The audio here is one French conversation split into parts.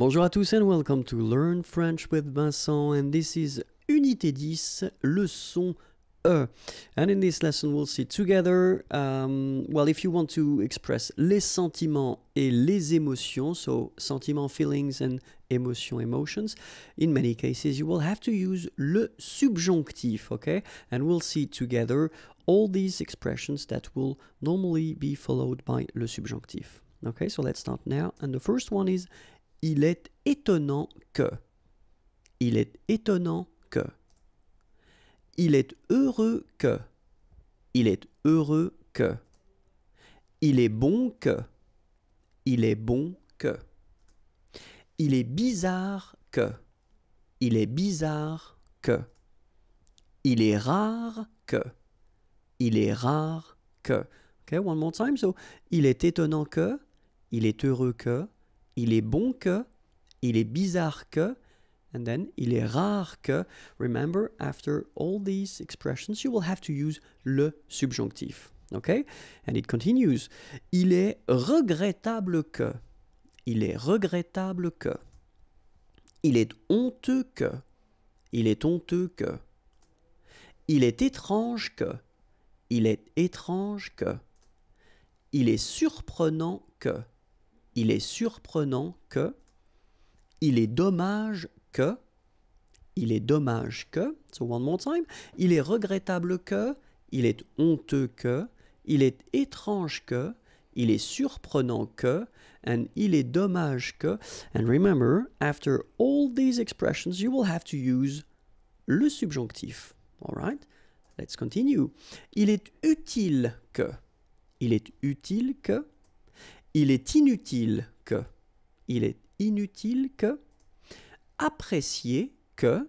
Bonjour à tous and welcome to Learn French with Vincent and this is Unité 10, leçon E. And in this lesson we'll see together, um, well if you want to express les sentiments et les émotions, so sentiment, feelings and emotions, emotions, in many cases you will have to use le subjonctif, okay? And we'll see together all these expressions that will normally be followed by le subjonctif. Okay, so let's start now. And the first one is Il est étonnant que. Il est étonnant que. Il est heureux que. Il est heureux que. Il est bon que. Il est bon que. Il est bizarre que. Il est bizarre que. Il est rare que. Il est rare que. Okay, one more time. So, il est étonnant que. Il est heureux que il est bon que, il est bizarre que, and then il est rare que. Remember, after all these expressions, you will have to use le subjonctif. Okay? And it continues. Il est regrettable que. Il est regrettable que. Il est honteux que. Il est honteux que. Il est étrange que. Il est étrange que. Il est surprenant que il est surprenant que, il est dommage que, il est dommage que, so one more time, il est regrettable que, il est honteux que, il est étrange que, il est surprenant que, and il est dommage que. And remember, after all these expressions, you will have to use le subjonctif. All Let's continue. Il est utile que. Il est utile que il est inutile que, il est inutile que, apprécier que,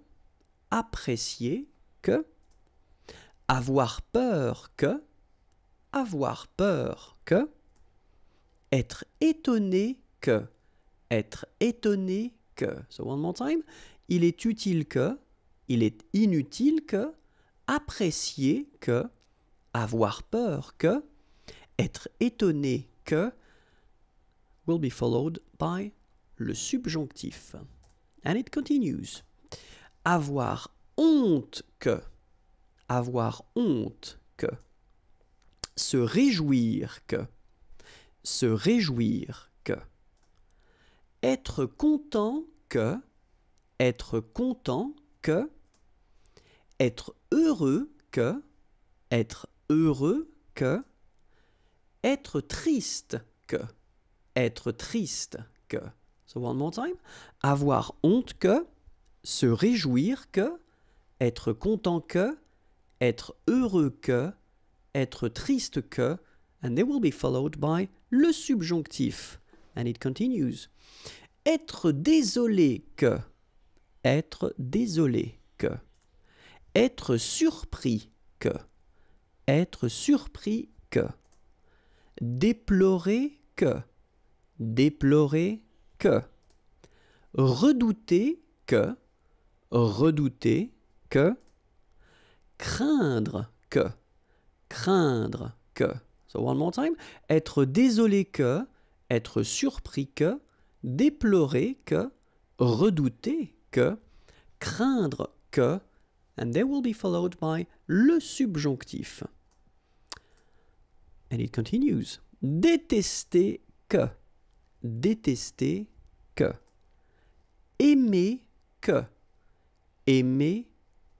apprécier que, avoir peur que, avoir peur que, être étonné que, être étonné que. So one more time. Il est utile que, il est inutile que, apprécier que, avoir peur que, être étonné que, will be followed by le subjonctif. And it continues. Avoir honte que. Avoir honte que. Se réjouir que. Se réjouir que. Être content que. Être content que. Être heureux que. Être heureux que. Être triste que être triste que. So one more time. Avoir honte que, se réjouir que, être content que, être heureux que, être triste que, and they will be followed by le subjonctif. And it continues. Être désolé que, être désolé que, être surpris que, être surpris que, déplorer que, déplorer que, redouter que, redouter que, craindre que, craindre que. So one more time. Être désolé que, être surpris que, déplorer que, redouter que, craindre que, and they will be followed by le subjonctif. And it continues. Détester que détester que, aimer que, aimer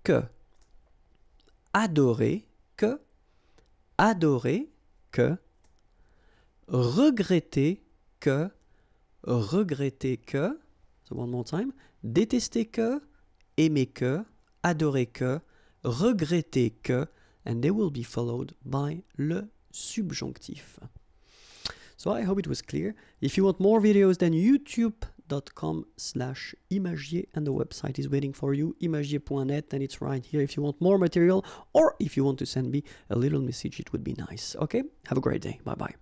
que, adorer que, adorer que, regretter que, regretter que, so one more time, détester que, aimer que, adorer que, regretter que, and they will be followed by le subjonctif. So I hope it was clear. If you want more videos, then youtube.com slash imagier and the website is waiting for you, imagier.net, and it's right here if you want more material or if you want to send me a little message, it would be nice. Okay, have a great day. Bye-bye.